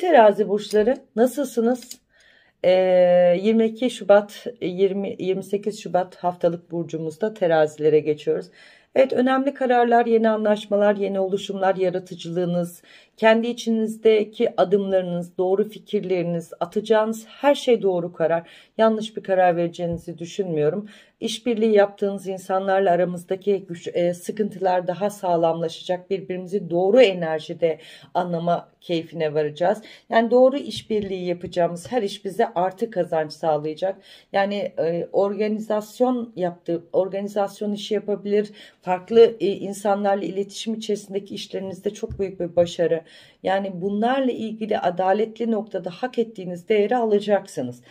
Değerli terazi burçları nasılsınız? Ee, 22 Şubat 20, 28 Şubat haftalık burcumuzda terazilere geçiyoruz. Evet önemli kararlar, yeni anlaşmalar, yeni oluşumlar, yaratıcılığınız, kendi içinizdeki adımlarınız, doğru fikirleriniz, atacağınız her şey doğru karar. Yanlış bir karar vereceğinizi düşünmüyorum. İşbirliği yaptığınız insanlarla aramızdaki güç, e, sıkıntılar daha sağlamlaşacak. Birbirimizi doğru enerjide anlama keyfine varacağız. Yani doğru işbirliği yapacağımız her iş bize artı kazanç sağlayacak. Yani e, organizasyon yaptığı, organizasyon işi yapabilir. Farklı e, insanlarla iletişim içerisindeki işlerinizde çok büyük bir başarı. Yani bunlarla ilgili adaletli noktada hak ettiğiniz değeri alacaksınız.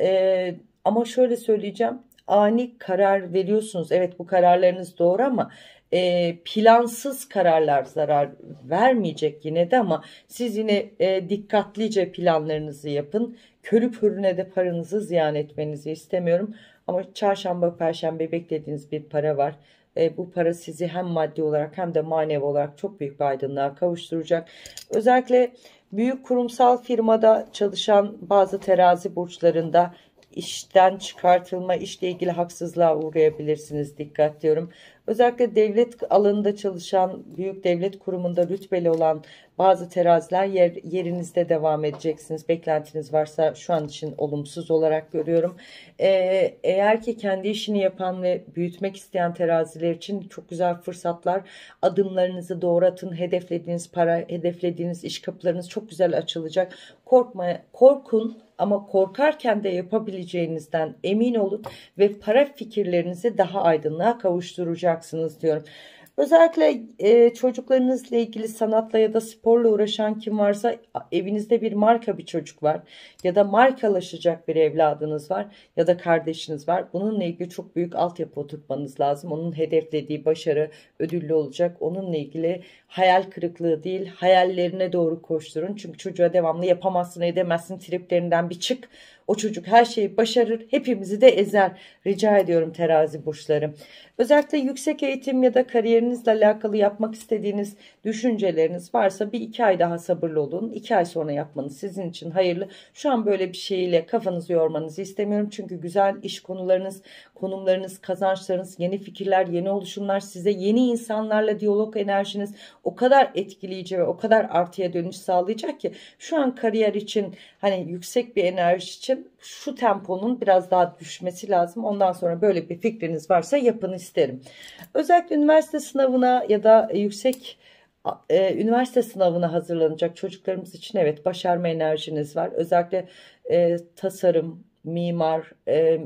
E, ama şöyle söyleyeceğim ani karar veriyorsunuz. Evet bu kararlarınız doğru ama e, plansız kararlar zarar vermeyecek yine de ama siz yine e, dikkatlice planlarınızı yapın. Körü pürüne de paranızı ziyan etmenizi istemiyorum. Ama çarşamba, perşembe beklediğiniz bir para var. E, bu para sizi hem maddi olarak hem de manevi olarak çok büyük bir aydınlığa kavuşturacak. Özellikle büyük kurumsal firmada çalışan bazı terazi burçlarında işten çıkartılma, işle ilgili haksızlığa uğrayabilirsiniz. Dikkat diyorum. Özellikle devlet alanında çalışan, büyük devlet kurumunda rütbeli olan bazı teraziler yer, yerinizde devam edeceksiniz. Beklentiniz varsa şu an için olumsuz olarak görüyorum. Ee, eğer ki kendi işini yapan ve büyütmek isteyen teraziler için çok güzel fırsatlar, adımlarınızı doğru atın, hedeflediğiniz para, hedeflediğiniz iş kapılarınız çok güzel açılacak. Korkma, korkun ama korkarken de yapabileceğinizden emin olun ve para fikirlerinizi daha aydınlığa kavuşturacak yapacaksınız diyorum. Özellikle e, çocuklarınızla ilgili sanatla ya da sporla uğraşan kim varsa evinizde bir marka bir çocuk var ya da markalaşacak bir evladınız var ya da kardeşiniz var. Bununla ilgili çok büyük altyapı oturtmanız lazım. Onun hedeflediği başarı ödüllü olacak. Onunla ilgili hayal kırıklığı değil hayallerine doğru koşturun. Çünkü çocuğa devamlı yapamazsın edemezsin triplerinden bir çık o çocuk her şeyi başarır, hepimizi de ezer. Rica ediyorum terazi burçları. Özellikle yüksek eğitim ya da kariyerinizle alakalı yapmak istediğiniz düşünceleriniz varsa bir iki ay daha sabırlı olun. İki ay sonra yapmanız sizin için hayırlı. Şu an böyle bir şeyle kafanızı yormanızı istemiyorum. Çünkü güzel iş konularınız, konumlarınız, kazançlarınız, yeni fikirler, yeni oluşumlar, size yeni insanlarla diyalog enerjiniz o kadar etkileyici ve o kadar artıya dönüş sağlayacak ki şu an kariyer için hani yüksek bir enerji için için şu temponun biraz daha düşmesi lazım. Ondan sonra böyle bir fikriniz varsa yapın isterim. Özellikle üniversite sınavına ya da yüksek e, üniversite sınavına hazırlanacak çocuklarımız için evet başarma enerjiniz var. Özellikle e, tasarım, mimar, e,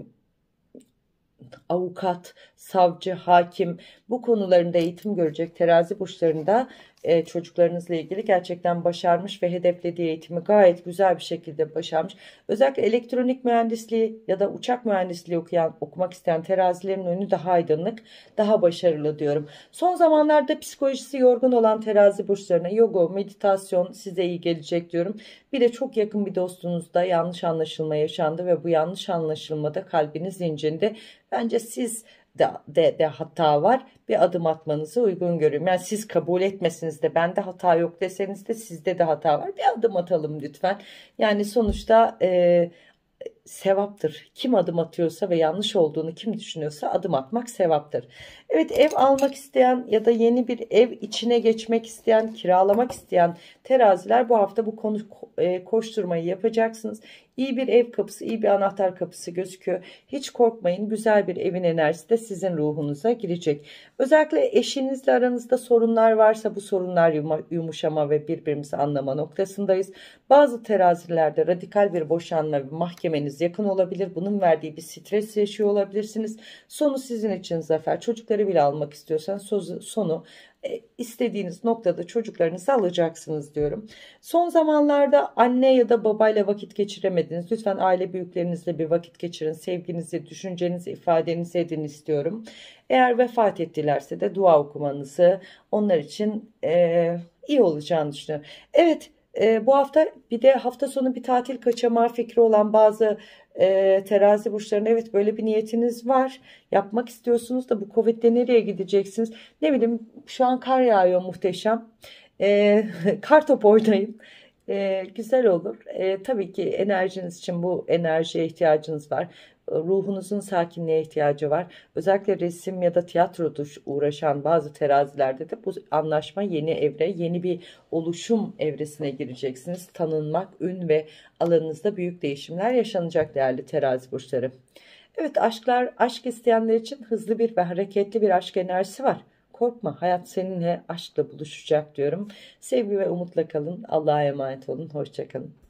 avukat, savcı, hakim bu konularında eğitim görecek terazi burçlarında e, çocuklarınızla ilgili gerçekten başarmış ve hedeflediği eğitimi gayet güzel bir şekilde başarmış. Özellikle elektronik mühendisliği ya da uçak mühendisliği okuyan, okumak isteyen terazilerin önü daha aydınlık, daha başarılı diyorum. Son zamanlarda psikolojisi yorgun olan terazi burçlarına yoga, meditasyon size iyi gelecek diyorum. Bir de çok yakın bir dostunuzda yanlış anlaşılma yaşandı ve bu yanlış anlaşılmada kalbiniz incindi Bence siz de, de, de hata var. Bir adım atmanızı uygun görüyorum. Yani siz kabul etmesiniz de bende hata yok deseniz de sizde de hata var. Bir adım atalım lütfen. Yani sonuçta e, sevaptır. Kim adım atıyorsa ve yanlış olduğunu kim düşünüyorsa adım atmak sevaptır. Evet ev almak isteyen ya da yeni bir ev içine geçmek isteyen, kiralamak isteyen teraziler bu hafta bu konu e, koşturmayı yapacaksınız. İyi bir ev kapısı, iyi bir anahtar kapısı gözüküyor. Hiç korkmayın güzel bir evin enerjisi de sizin ruhunuza girecek. Özellikle eşinizle aranızda sorunlar varsa bu sorunlar yumuşama ve birbirimizi anlama noktasındayız. Bazı terazilerde radikal bir boşanma mahkemeniz yakın olabilir. Bunun verdiği bir stres yaşıyor olabilirsiniz. Sonu sizin için zafer. Çocukları bile almak istiyorsanız sonu e, istediğiniz noktada çocuklarınızı alacaksınız diyorum. Son zamanlarda anne ya da babayla vakit geçiremediniz. Lütfen aile büyüklerinizle bir vakit geçirin. Sevginizi, düşüncenizi, ifadenizi edin istiyorum. Eğer vefat ettilerse de dua okumanızı onlar için e, iyi olacağını düşünüyorum. Evet e, bu hafta bir de hafta sonu bir tatil kaçamağı fikri olan bazı e, terazi burçlarına evet böyle bir niyetiniz var. Yapmak istiyorsunuz da bu Covid'de nereye gideceksiniz? Ne bileyim şu an kar yağıyor muhteşem. E, kar top oynayın. E, güzel olur. E, tabii ki enerjiniz için bu enerjiye ihtiyacınız var ruhunuzun sakinliğe ihtiyacı var. Özellikle resim ya da tiyatro uğraşan bazı terazilerde de bu anlaşma yeni evre, yeni bir oluşum evresine gireceksiniz. Tanınmak, ün ve alanınızda büyük değişimler yaşanacak değerli terazi burçları. Evet aşklar, aşk isteyenler için hızlı bir ve hareketli bir aşk enerjisi var. Korkma hayat seninle aşkla buluşacak diyorum. Sevgi ve umutla kalın. Allah'a emanet olun. Hoşçakalın.